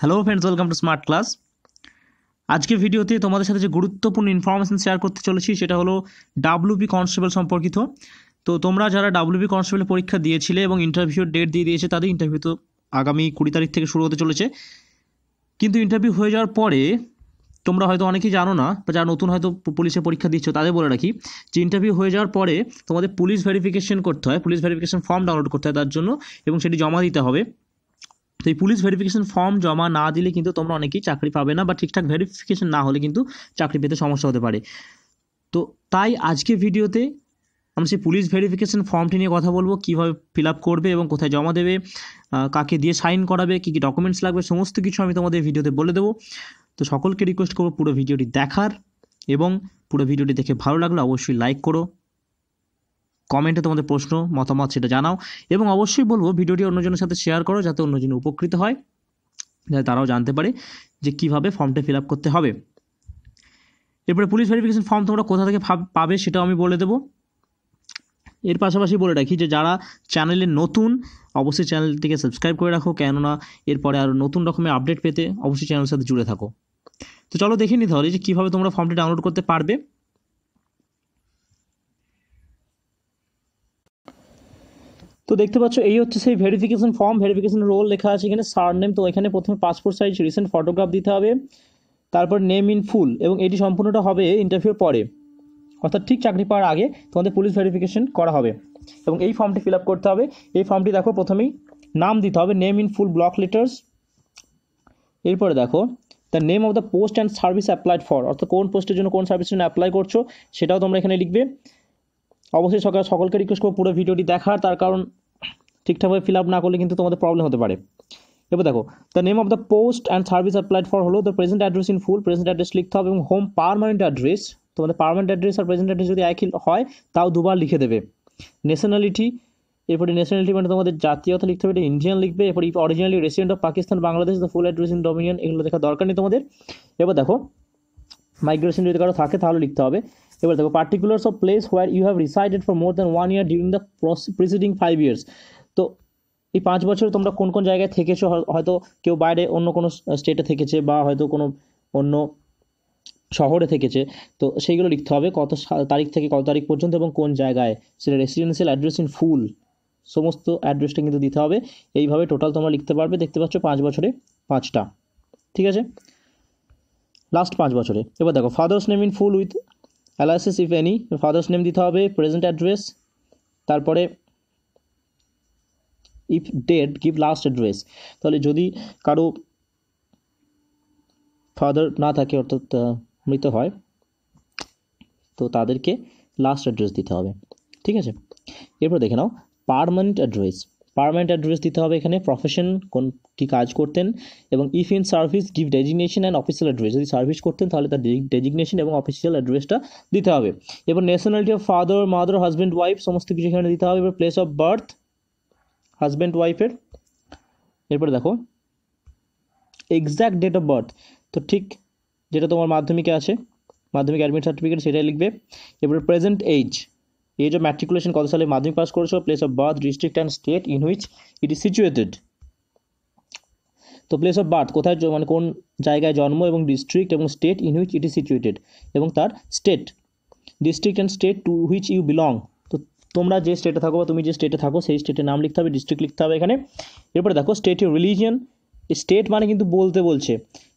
hello friends welcome to smart class আজকে ভিডিওতে তোমাদের সাথে যে গুরুত্বপূর্ণ ইনফরমেশান শেয়ার করতে চলেছি সেটা হলো ডাব্লিউবি কনস্টেবল সম্পর্কিত তো তোমরা যারা ডাব্লিউবি কনস্টেবল পরীক্ষা দিয়েছিলে এবং ইন্টারভিউর ডেট দিয়ে দিয়েছে তাদের ইন্টারভিউ তো আগামী কুড়ি তারিখ থেকে শুরু হতে চলেছে কিন্তু ইন্টারভিউ হয়ে যাওয়ার পরে তোমরা হয়তো অনেকেই জানো না বা যারা নতুন হয়তো পুলিশে পরীক্ষা দিচ্ছ তাদের বলে রাখি যে ইন্টারভিউ হয়ে যাওয়ার পরে তোমাদের পুলিশ ভেরিফিকেশন করতে হয় পুলিশ ভেরিফিকেশন ফর্ম ডাউনলোড করতে হয় তার জন্য এবং সেটি জমা দিতে হবে এই পুলিশ ভেরিফিকেশন ফর্ম জমা না দিলে কিন্তু তোমরা অনেকেই চাকরি পাবে না বা ঠিকঠাক ভেরিফিকেশন না হলে কিন্তু চাকরি পেতে সমস্যা হতে পারে তো তাই আজকে ভিডিওতে আমি সেই পুলিশ ভেরিফিকেশন ফর্মটি নিয়ে কথা বলবো কীভাবে ফিল আপ করবে এবং কোথায় জমা দেবে কাকে দিয়ে সাইন করাবে কী কী ডকুমেন্টস লাগবে সমস্ত কিছু আমি তোমাদের ভিডিওতে বলে দেবো তো সকলকে রিকোয়েস্ট করবো পুরো ভিডিওটি দেখার এবং পুরো ভিডিওটি দেখে ভালো লাগলে অবশ্যই লাইক করো কমেন্টে তোমাদের প্রশ্ন মতামত সেটা জানাও এবং অবশ্যই বলবো ভিডিওটি অন্যজনের সাথে শেয়ার করো যাতে অন্যজন উপকৃত হয় যাতে তারাও জানতে পারে যে কিভাবে ফর্মটা ফিল আপ করতে হবে এরপরে পুলিশ ভেরিফিকেশন ফর্ম তোমরা কোথা থেকে পাবে সেটাও আমি বলে দেবো এর পাশাপাশি বলে রাখি যে যারা চ্যানেলে নতুন অবশ্যই চ্যানেলটিকে সাবস্ক্রাইব করে রাখো কেননা এরপরে আরও নতুন রকমের আপডেট পেতে অবশ্যই চ্যানেলের সাথে জুড়ে থাকো তো চলো দেখে নিতে হলে যে কীভাবে তোমরা ফর্মটি ডাউনলোড করতে পারবে তো দেখতে পাচ্ছ এই হচ্ছে সেই ভেরিফিকেশন ফর্ম ভেরিফিকেশন রোল লেখা আছে এখানে সার নেম তো এখানে প্রথমে পাসপোর্ট সাইজ রিসেন্ট ফটোগ্রাফ দিতে হবে তারপর নেম ইন ফুল এবং এটি সম্পূর্ণটা হবে ইন্টারভিউর পরে অর্থাৎ ঠিক চাকরি পাওয়ার আগে তোমাদের পুলিশ ভেরিফিকেশন করা হবে এবং এই ফর্মটি ফিল আপ করতে হবে এই ফর্মটি দেখো প্রথমেই নাম দিতে হবে name in full block letters এরপরে দেখো the name of the post and service applied for অর্থাৎ কোন পোস্টের জন্য কোন সার্ভিসের জন্য অ্যাপ্লাই করছো সেটাও তোমরা এখানে লিখবে অবশ্যই সকাল সকলকে রিকোয়েস্ট করবো পুরো ভিডিওটি দেখার তার কারণ ঠিকঠাকভাবে ফিল আপ না করলে কিন্তু তোমাদের প্রবলেম হতে পারে এবার দেখো the name of the post and service applied for হলো the present address in full present address লিখতে হবে এবং হোম পারমানেন্ট অ্যাড্রেস তোমাদের পারমানেন্ট অ্যাড্রেস আর প্রেজেন্ট অ্যাড্রেস যদি একই হয় তাও দুবার লিখে দেবে ন্যাশনালিটি এরপরে ন্যাশনালিটি মানে তোমাদের জাতীয়তা লিখতে হবে এটা ইন্ডিয়ান লিখবে এরপর originally resident of Pakistan Bangladesh the full address in dominion এগুলো দেখা দরকার নেই তোমাদের এবার দেখো মাইগ্রেশন যদি কারো থাকে তাহলে লিখতে হবে এবার দেখো particulars of place where you have resided for more than one year during the proceeding five years তো এই পাঁচ বছরে তোমরা কোন কোন জায়গায় থেকেছো হয়তো কেউ বাইরে অন্য কোনো স্টেটে থেকেছে বা হয়তো কোনো অন্য শহরে থেকেছে তো সেইগুলো লিখতে হবে কত তারিখ থেকে কত তারিখ পর্যন্ত এবং কোন জায়গায় সেটা রেসিডেন্সিয়াল অ্যাড্রেস ইন ফুল সমস্ত অ্যাড্রেসটা কিন্তু দিতে হবে এইভাবে টোটাল তোমরা লিখতে পারবে দেখতে পাচ্ছ পাঁচ বছরে পাঁচটা ঠিক আছে লাস্ট পাঁচ বছরে এবার দেখো father's name in full with aliases if any father's name দিতে হবে প্রেজেন্ট অ্যাড্রেস তারপরে if dead give last address তাহলে যদি কারো ফাদার না থাকে অর্থাৎ মৃত হয় তো তাদেরকে লাস্ট অ্যাড্রেস দিতে হবে ঠিক আছে এরপর দেখে নাও পারমানেন্ট অ্যাড্রেস পারমানেন্ট অ্যাড্রেস দিতে হবে এখানে প্রফেশন কোন কী কাজ করতেন এবং if in service give designation and official address যদি সার্ভিস করতেন তাহলে তার ডেজিগনেশন এবং অফিসিয়াল অ্যাড্রেসটা দিতে হবে এবার nationality of father mother husband wife সমস্ত কিছু এখানে দিতে হবে এবার প্লেস অফ বার্থ হাজব্যান্ড ওয়াইফের এরপরে দেখো এক্স্যাক্ট ডেট অফ বার্থ তো ঠিক যেটা তোমার মাধ্যমিকে আছে মাধ্যমিক অ্যাডমিট সার্টিফিকেট সেটাই লিখবে এরপরে present age age of matriculation কত সালে মাধ্যমিক পাস করেছো place of birth district and state in which it is situated তো প্লেস অফ বার্থ কোথায় মানে কোন জায়গায় জন্ম এবং ডিস্ট্রিক্ট এবং state in which it is situated এবং তার state district and state to which you belong তোমরা যে স্টেটে থাকো বা তুমি যে স্টেটে থাকো সেই স্টেটের নাম লিখতে হবে ডিস্ট্রিক্ট লিখতে হবে এখানে এরপরে দেখো স্টেট ইউর রিলিজিয়ান স্টেট মানে কিন্তু বলতে বলছে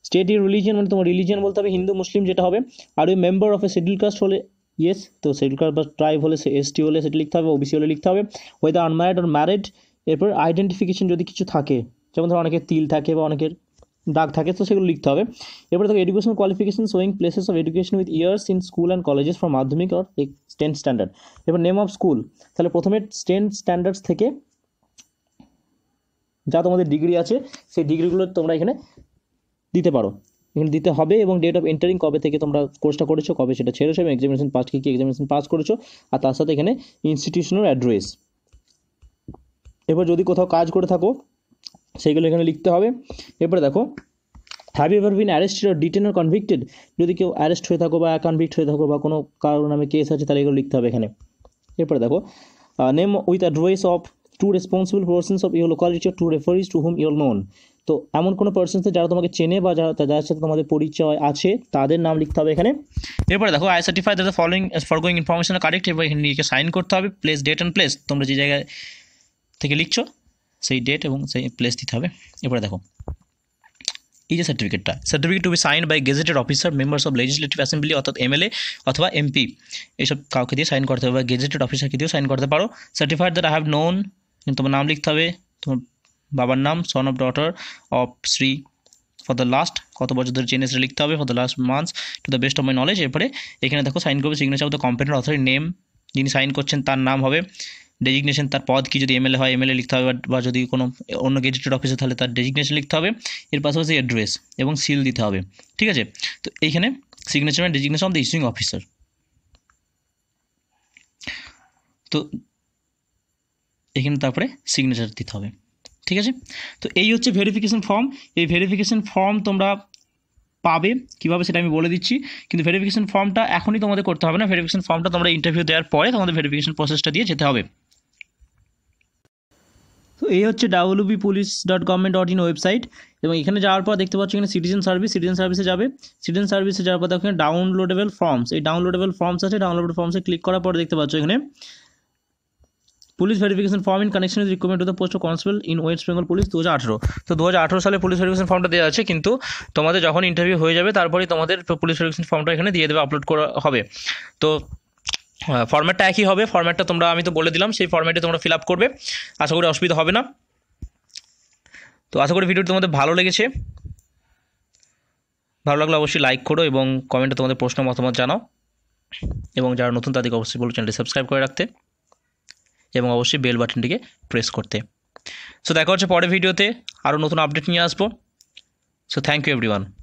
স্টেট ইউর রিলিজিয়ান মানে তোমার রিলিজিয়ান বলতে হবে হিন্দু মুসলিম যেটা হবে আর ওই member of a scheduled caste হলে ইয়েস তো শিডিউল কাস্ট বা ট্রাইব হলে সে এস টি হলে সেটা লিখতে হবে ও বিসি হলে লিখতে হবে ওয়েদার আনম্যারিড অর ম্যারিড এরপর আইডেন্টিফিকেশন যদি কিছু থাকে যেমন ধরো অনেকের তিল থাকে বা অনেকের দাগ থাকে তো সেগুলো লিখতে হবে এরপরে দেখো education qualification showing places of education with years in school and colleges for মাধ্যমিক অর টেন্থ স্ট্যান্ডার্ড এবার নেম অফ স্কুল তাহলে প্রথমে টেন্থ স্ট্যান্ডার্ডস থেকে যা তোমাদের ডিগ্রি আছে সেই ডিগ্রিগুলো তোমরা এখানে দিতে পারো এখানে দিতে হবে এবং ডেট অফ এন্টারিং কবে থেকে তোমরা কোর্সটা করেছো কবে সেটা ছেড়েছো এবং এক্সামিনেশন পাস কী কী এক্সামিনেশন পাস করেছো আর তার সাথে এখানে ইনস্টিটিউশনের অ্যাড্রেস এবার যদি কোথাও কাজ করে থাকো সেইগুলো এখানে লিখতে হবে এরপরে দেখো have ever been arrested or detain or convicted যদি কেউ অ্যারেস্ট হয়ে থাকো বা কনভিক্ট হয়ে থাকো বা কোনো কারোর নামে কেস আছে তাহলে এগুলো লিখতে হবে এখানে এরপরে দেখো name with address of two responsible persons of your locality two referees to whom your known তো এমন কোনো পার্সনস যারা তোমাকে চেনে বা যারা যাদের সাথে তোমাদের পরিচয় আছে তাদের নাম লিখতে হবে এখানে এরপরে দেখো I certify the following going information correct এবার এখানে নিজেকে সাইন করতে হবে প্লেস ডেট অ্যান্ড প্লেস তোমরা যে জায়গায় থেকে লিখছো সেই ডেট এবং সেই প্লেস দিতে হবে এরপরে দেখো এই যে সার্টিফিকেটটা certificate to be sign by gazetted officer members of legislative assembly অর্থাৎ এমএলএ অথবা এমপি এইসব কাউকে দিয়ে সাইন করতে হবে বা গেজেটেড অফিসারকে দিয়েও সাইন করতে পারো certified that I have known তোমার নাম লিখতে হবে তোমার বাবার নাম son of daughter of Shri for the last কত বছর ধরে চেনে লিখতে হবে for the last months to the best of my knowledge এরপরে এখানে দেখো সাইন করবে সিগনেচার অফ দ্য কম্পিউটার অথরির নেম যিনি সাইন করছেন তার নাম হবে ডেজিগনেশন তার পদ কি যদি এমএলএ হয় এমএলএ লিখতে হবে বা যদি কোনো অন্য গেজেটেড অফিসে তাহলে তার ডেজিগনেশন লিখতে হবে এর পাশাপাশি অ্যাড্রেস এবং সিল দিতে হবে ঠিক আছে তো এইখানে signature and designation of the issuing officer তো এখানে তারপরে সিগনেচার দিতে হবে ঠিক আছে তো এই হচ্ছে ভেরিফিকেশন ফর্ম এই ভেরিফিকেশন ফর্ম তোমরা পাবে কিভাবে সেটা আমি বলে দিচ্ছি কিন্তু ভেরিফিকেশন ফর্মটা এখনই তোমাদের করতে হবে না ভেরিফিকেশন ফর্মটা তোমরা ইন্টারভিউ দেওয়ার পরে তোমাদের ভেরিফিকেশন প্রসেসটা দিয়ে যেতে হবে তো এই হচ্ছে WB police dot government dot in website এবং এখানে যাওয়ার পর দেখতে পাচ্ছ এখানে সিটিজেন সার্ভিস সিটিজেন সার্ভিসে যাবে সিটিজেন সার্ভিসে যাওয়ার পর এখানে ডাউনলোডেবল ফর্মস এই ডাউনলোডেবল ফর্মস আছে ডাউনলোডেবল ফর্মসে ক্লিক করার পর দেখতে পাচ্ছ এখানে police verification form in connection is recommend to the post of constable in West Bengal police দু হাজার তো দু হাজার আঠারো সালে পুলিশ ভেরিফিকেশন ফর্মটা দেওয়া আছে কিন্তু তোমাদের যখন ইন্টারভিউ হয়ে যাবে তারপরেই তোমাদের পুলিশ ভেরিফিকেশন ফর্মটা এখানে দিয়ে দেবে আপলোড করা হবে তো ফর্ম্যাটটা একই হবে ফর্ম্যাটটা তোমরা আমি তো বলে দিলাম সেই ফর্ম্যাটে তোমরা ফিল আপ করবে আশা করি অসুবিধা হবে না তো আশা করি ভিডিওটি তোমাদের ভালো লেগেছে ভালো লাগলে অবশ্যই লাইক করো এবং কমেন্টে তোমাদের প্রশ্ন মতামত জানাও এবং যারা নতুন তাদেরকে অবশ্যই বলো চ্যানেলটি সাবস্ক্রাইব করে রাখতে এবং অবশ্যই বেল বাটনটিকে প্রেস করতে সো দেখা হচ্ছে পরের ভিডিওতে আরও নতুন আপডেট নিয়ে আসবো সো থ্যাংক ইউ এভরিওয়ান